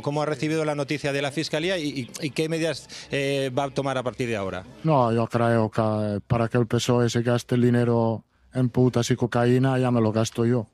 ¿Cómo ha recibido la noticia de la Fiscalía y, qué medidas eh, va a tomar a partir de ahora? No, yo creo que para que el PSOE se gaste el dinero en putas y cocaína ya me lo gasto yo.